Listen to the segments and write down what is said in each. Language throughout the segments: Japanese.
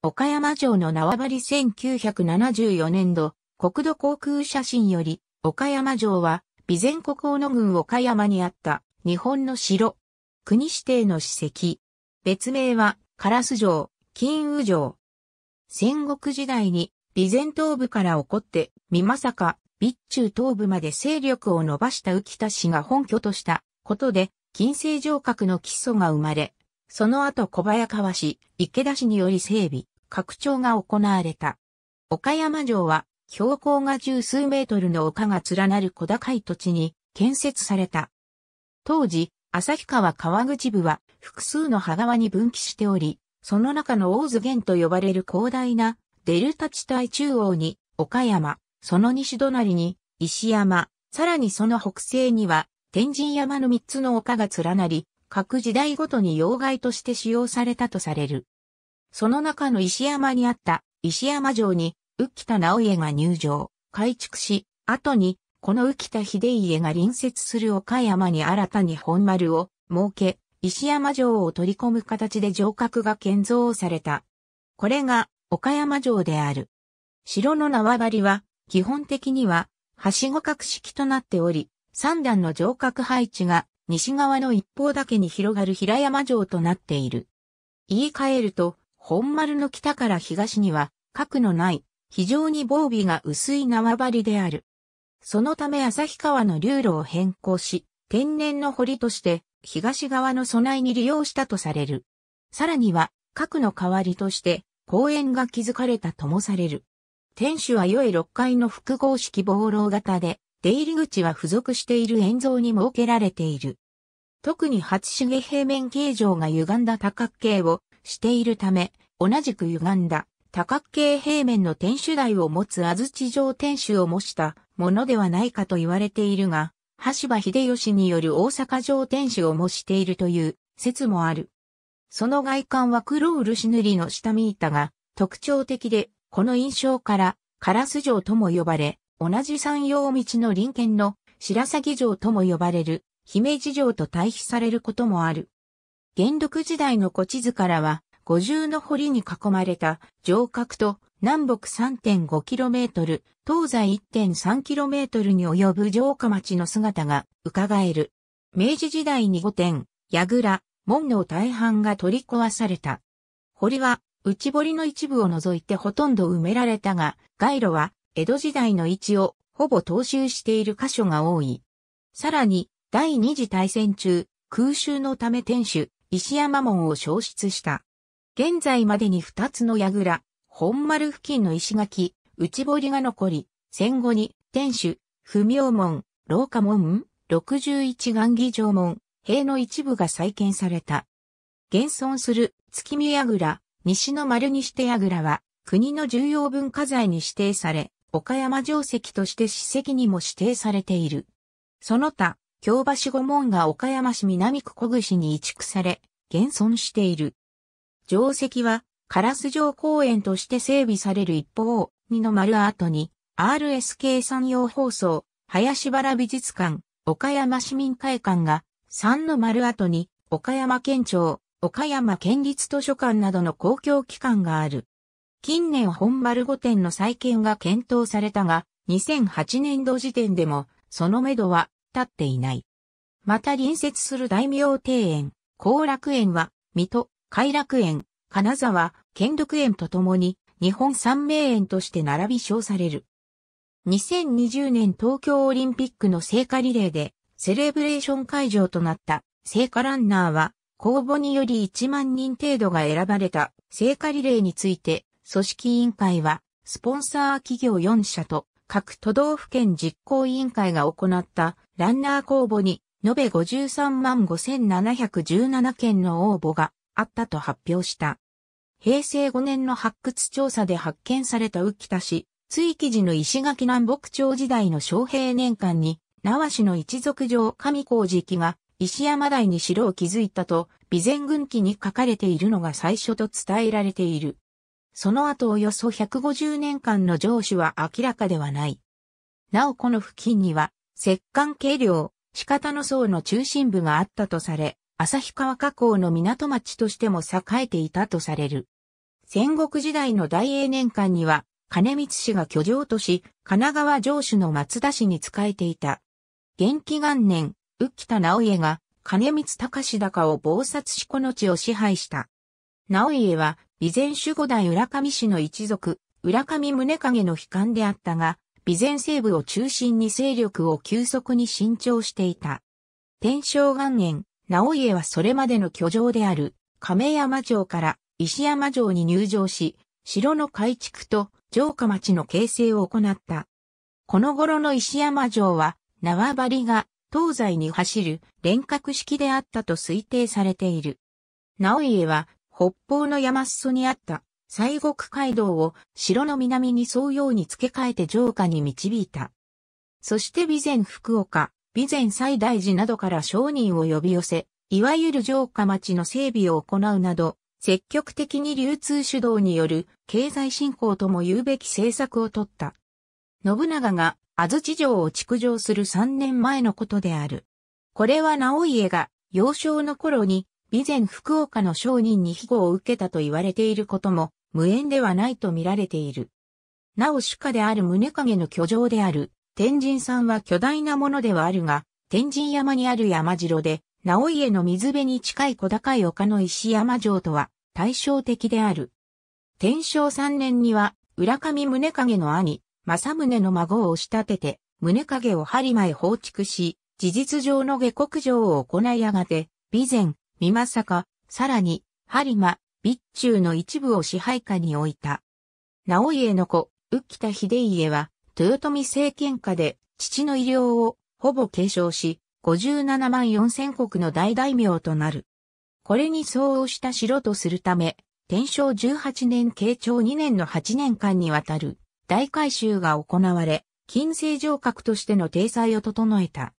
岡山城の縄張り1974年度、国土航空写真より、岡山城は、備前国王の軍岡山にあった、日本の城。国指定の史跡。別名は、烏城、金烏城。戦国時代に、備前東部から起こって、さか、備中東部まで勢力を伸ばした浮田氏が本拠としたことで、金星城郭の基礎が生まれ、その後小早川氏、池田氏により整備。拡張が行われた。岡山城は、標高が十数メートルの丘が連なる小高い土地に建設された。当時、旭川川口部は複数の葉川に分岐しており、その中の大津源と呼ばれる広大なデルタ地帯中央に岡山、その西隣に石山、さらにその北西には天神山の三つの丘が連なり、各時代ごとに要害として使用されたとされる。その中の石山にあった石山城に、浮田直家が入城、改築し、後に、この浮田秀家が隣接する岡山に新たに本丸を設け、石山城を取り込む形で城郭が建造された。これが岡山城である。城の縄張りは、基本的には、梯子格式となっており、三段の城郭配置が西側の一方だけに広がる平山城となっている。言い換えると、本丸の北から東には、核のない、非常に防備が薄い縄張りである。そのため旭川の流路を変更し、天然の堀として東側の備えに利用したとされる。さらには、核の代わりとして公園が築かれたともされる。天守は良い6階の複合式防楼型で、出入り口は付属している円像に設けられている。特に初重平面形状が歪んだ多角形をしているため、同じく歪んだ多角形平面の天守台を持つ安土城天守を模したものではないかと言われているが、橋場秀吉による大阪城天守を模しているという説もある。その外観は黒漆塗りの下見板が特徴的で、この印象からカラス城とも呼ばれ、同じ山陽道の林県の白鷺城とも呼ばれる姫路城と対比されることもある。元禄時代の古地図からは、五重の堀に囲まれた城郭と南北 3.5km、東西 1.3km に及ぶ城下町の姿が伺える。明治時代に御殿、櫓、門の大半が取り壊された。堀は内堀の一部を除いてほとんど埋められたが、街路は江戸時代の位置をほぼ踏襲している箇所が多い。さらに、第二次大戦中、空襲のため天守、石山門を消失した。現在までに2つの櫓、本丸付近の石垣、内堀が残り、戦後に、天守、不明門、廊下門、六十一岩儀城門、塀の一部が再建された。現存する月見櫓、西の丸にして櫓は、国の重要文化財に指定され、岡山城跡として史跡にも指定されている。その他、京橋御門が岡山市南区小串に移築され、現存している。定石は、カラス城公園として整備される一方、二の丸跡に、RSK 産業放送、林原美術館、岡山市民会館が、三の丸跡に、岡山県庁、岡山県立図書館などの公共機関がある。近年本丸御殿の再建が検討されたが、2008年度時点でも、その目処は立っていない。また隣接する大名庭園、後楽園は、水戸、偕楽園、金沢、兼六園とともに日本三名園として並び称される。2020年東京オリンピックの聖火リレーでセレブレーション会場となった聖火ランナーは公募により1万人程度が選ばれた聖火リレーについて組織委員会はスポンサー企業4社と各都道府県実行委員会が行ったランナー公募に延べ53万5717件の応募があったと発表した。平成5年の発掘調査で発見された浮田市、追記時の石垣南北朝時代の昌平年間に、縄市の一族上上皇寺記が石山台に城を築いたと、備前軍記に書かれているのが最初と伝えられている。その後およそ150年間の城主は明らかではない。なおこの付近には、石棺計量、仕方の層の中心部があったとされ、旭川河口の港町としても栄えていたとされる。戦国時代の大英年間には、金光氏が居城とし、神奈川城主の松田氏に仕えていた。元気元年、浮田直家が、金光隆高を謀殺しこの地を支配した。直家は、備前守護代浦上氏の一族、浦上宗影の悲観であったが、備前西部を中心に勢力を急速に伸長していた。天正元年、直家はそれまでの居城である亀山城から石山城に入城し、城の改築と城下町の形成を行った。この頃の石山城は縄張りが東西に走る連閣式であったと推定されている。直家は北方の山裾にあった西国街道を城の南に沿うように付け替えて城下に導いた。そして備前福岡、備前西大寺などから商人を呼び寄せ、いわゆる城下町の整備を行うなど、積極的に流通主導による経済振興とも言うべき政策をとった。信長が安土城を築城する3年前のことである。これは直家が幼少の頃に備前福岡の商人に庇護を受けたと言われていることも無縁ではないと見られている。なお主家である宗影の居城である天神山は巨大なものではあるが、天神山にある山城で、直家の水辺に近い小高い丘の石山城とは対照的である。天正3年には、浦上宗影の兄、正宗の孫を押し立てて、宗影を播磨へ放逐し、事実上の下国上を行いやがて、備前、美政さらに、播磨、備中の一部を支配下に置いた。直家の子、浮田秀家は、豊臣政権下で父の医療をほぼ継承し、57万4千国の大大名となる。これに相応した城とするため、天正18年慶長2年の8年間にわたる大改修が行われ、金星城郭としての体裁を整えた。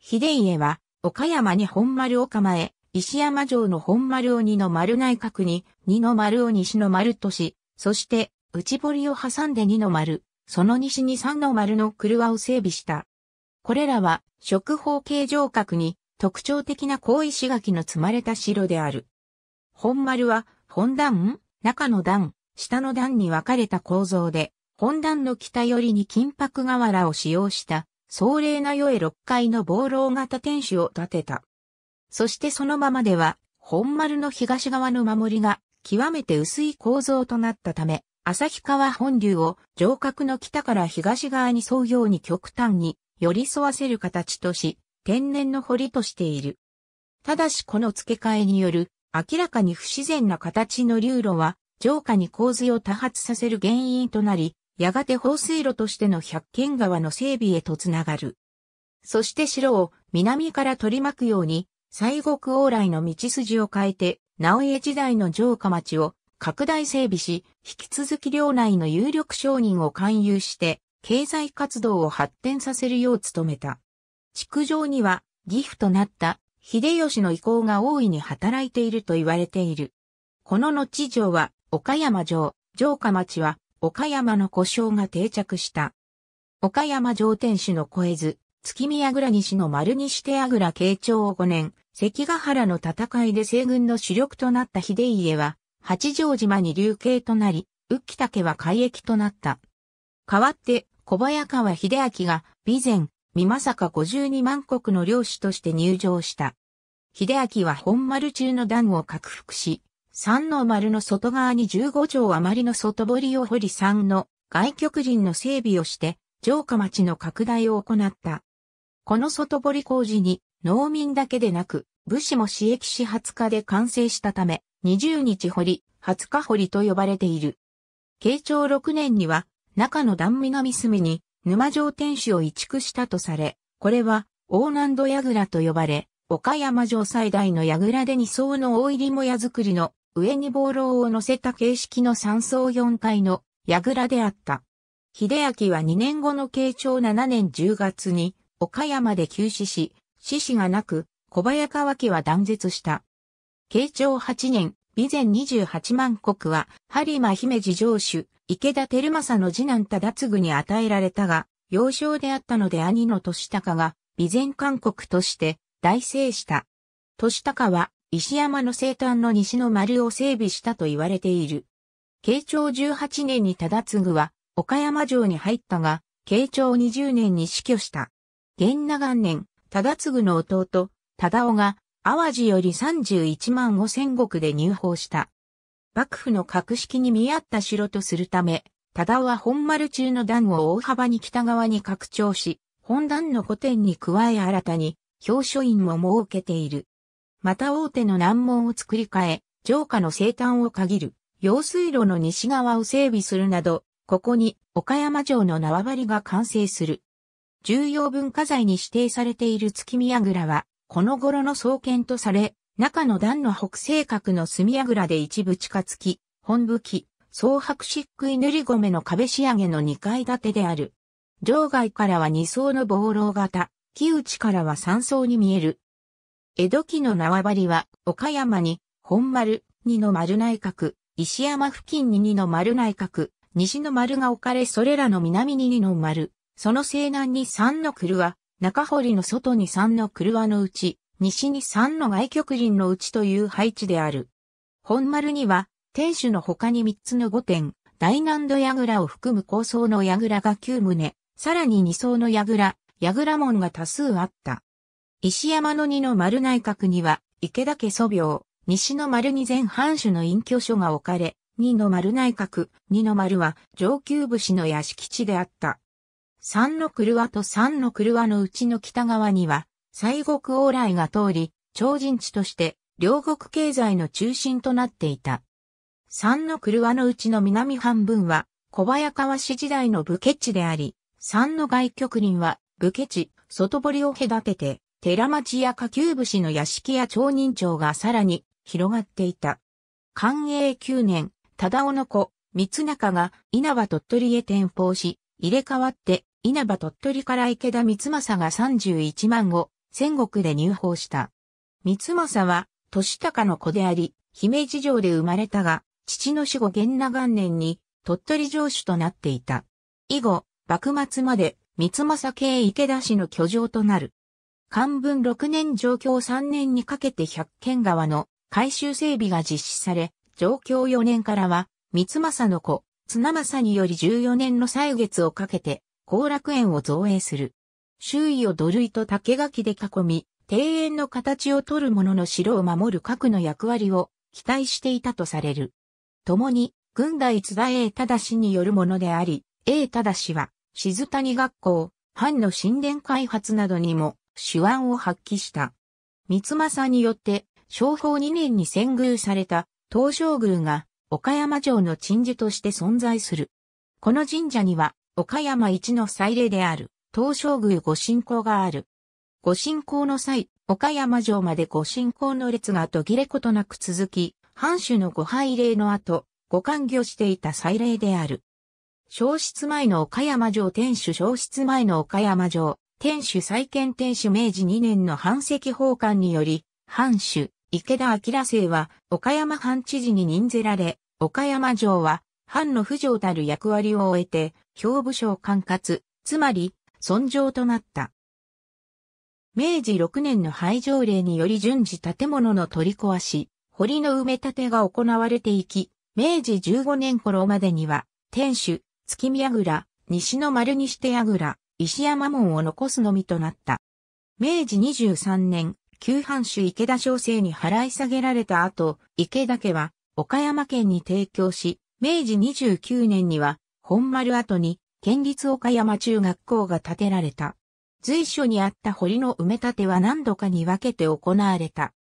秀家は、岡山に本丸を構え、石山城の本丸を二の丸内閣に、二の丸を西の丸とし、そして、内堀を挟んで二の丸、その西に三の丸の車を整備した。これらは、食方形城郭に特徴的な高石垣の積まれた城である。本丸は、本段、中の段、下の段に分かれた構造で、本段の北寄りに金箔瓦を使用した壮麗な世へ六階の防露型天守を建てた。そしてそのままでは、本丸の東側の守りが極めて薄い構造となったため、旭川本流を城郭の北から東側に沿うように極端に寄り添わせる形とし、天然の堀としている。ただしこの付け替えによる明らかに不自然な形の流路は、城下に洪水を多発させる原因となり、やがて放水路としての百軒川の整備へとつながる。そして城を南から取り巻くように、西国往来の道筋を変えて、直江時代の城下町を拡大整備し、引き続き領内の有力商人を勧誘して、経済活動を発展させるよう努めた。築城には、義父となった秀吉の意向が大いに働いていると言われている。この後城は、岡山城、城下町は、岡山の故障が定着した。岡山城天守の越えず、月見櫓西の丸西手櫓慶長5年、関ヶ原の戦いで西軍の主力となった秀家は、八丈島に流刑となり、浮竹は海役となった。代わって、小早川秀明が、備前、美さか52万国の領主として入場した。秀明は本丸中の段を拡幅し、三の丸の外側に15丁余りの外堀を掘り三の外局人の整備をして、城下町の拡大を行った。この外堀工事に、農民だけでなく、武士も私益始発化で完成したため、20日堀、20日堀と呼ばれている。慶長6年には、中の段南隅に、沼城天守を移築したとされ、これは、大南戸櫓と呼ばれ、岡山城最大の櫓で2層の大入りもや作りの、上に暴楼を乗せた形式の3層4階の櫓であった。秀明は2年後の慶長7年10月に、岡山で急死し、死死がなく、小早川家は断絶した。慶長8年、備前28万国は、播磨姫路城主、池田照正の次男忠次に与えられたが、幼少であったので兄の年高が、備前韓国として、大成した。年高は、石山の西端の西の丸を整備したと言われている。慶長18年に忠次は、岡山城に入ったが、慶長20年に死去した。元長元年、忠次の弟、忠尾が、淡路より31万5千石で入法した。幕府の格式に見合った城とするため、忠は本丸中の段を大幅に北側に拡張し、本段の古典に加え新たに表書院も設けている。また大手の難問を作り変え、城下の生誕を限る、用水路の西側を整備するなど、ここに岡山城の縄張りが完成する。重要文化財に指定されている月見櫓は、この頃の創建とされ、中の段の北西角の隅櫓で一部地下付き、本武器、総白漆喰塗り米の壁仕上げの2階建てである。場外からは2層の暴楼型、木内からは3層に見える。江戸期の縄張りは、岡山に、本丸、二の丸内閣、石山付近に二の丸内閣、西の丸が置かれそれらの南に二の丸、その西南に三の狂は、中堀の外に3の車のうち、西に3の外局林のうちという配置である。本丸には、天守の他に3つの御殿、大難度櫓を含む高層の櫓が9棟、さらに2層の櫓、櫓門が多数あった。石山の2の丸内閣には、池田家祖廟、西の丸に全藩主の隠居所が置かれ、2の丸内閣、2の丸は上級武士の屋敷地であった。三の車と三の車のうちの北側には、西国往来が通り、超人地として、両国経済の中心となっていた。三の車のうちの南半分は、小早川市時代の武家地であり、三の外局林は、武家地、外堀を隔てて、寺町や下級武士の屋敷や町人町がさらに広がっていた。寛永九年、忠尾の子、三中が稲葉鳥取へ転封し、入れ替わって稲葉鳥取から池田光政が31万を戦国で入法した。光政は、年高の子であり、姫路城で生まれたが、父の死後源那元年に、鳥取城主となっていた。以後、幕末まで、三政系池田氏の居城となる。漢文6年上京3年にかけて百軒川の改修整備が実施され、上京4年からは、三政の子、綱政により14年の歳月をかけて、後楽園を造営する。周囲を土塁と竹垣で囲み、庭園の形を取る者のの城を守る核の役割を期待していたとされる。共に、軍大津田栄忠氏によるものであり、栄忠氏は、静谷学校、藩の神殿開発などにも手腕を発揮した。三政によって、商法2年に遷宮された東照宮が岡山城の鎮守として存在する。この神社には岡山一の祭礼である、東照宮御信仰がある。御信仰の際、岡山城まで御信仰の列が途切れことなく続き、藩主の御拝礼の後、ご勘御していた祭礼である。消失前の岡山城天守消失前の岡山城、天守再建天守明治2年の藩籍奉還により、藩主、池田明生は、岡山藩知事に任ぜられ、岡山城は、藩の不条たる役割を終えて、兵部省管轄、つまり、尊上となった。明治6年の廃条令により順次建物の取り壊し、堀の埋め立てが行われていき、明治15年頃までには、天守、月見櫓、西の丸にして櫓、石山門を残すのみとなった。明治23年、旧藩主池田小生に払い下げられた後、池田家は岡山県に提供し、明治29年には、本丸跡に、県立岡山中学校が建てられた。随所にあった堀の埋め立ては何度かに分けて行われた。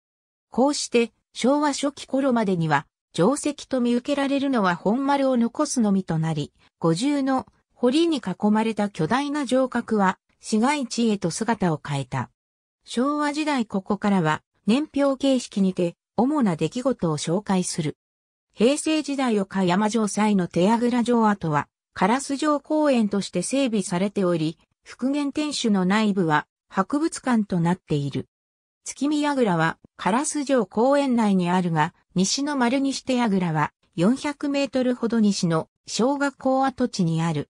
こうして、昭和初期頃までには、定石と見受けられるのは本丸を残すのみとなり、五重の堀に囲まれた巨大な城郭は市街地へと姿を変えた。昭和時代ここからは年表形式にて主な出来事を紹介する。平成時代岡山城西の手櫓城跡は、カラス城公園として整備されており、復元天守の内部は博物館となっている。月見櫓はカラス城公園内にあるが、西の丸西手櫓は400メートルほど西の小学校跡地にある。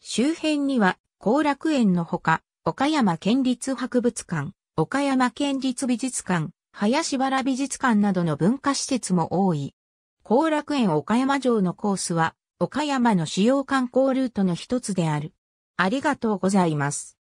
周辺には後楽園のほか、岡山県立博物館、岡山県立美術館、林原美術館などの文化施設も多い。後楽園岡山城のコースは、岡山の主要観光ルートの一つである。ありがとうございます。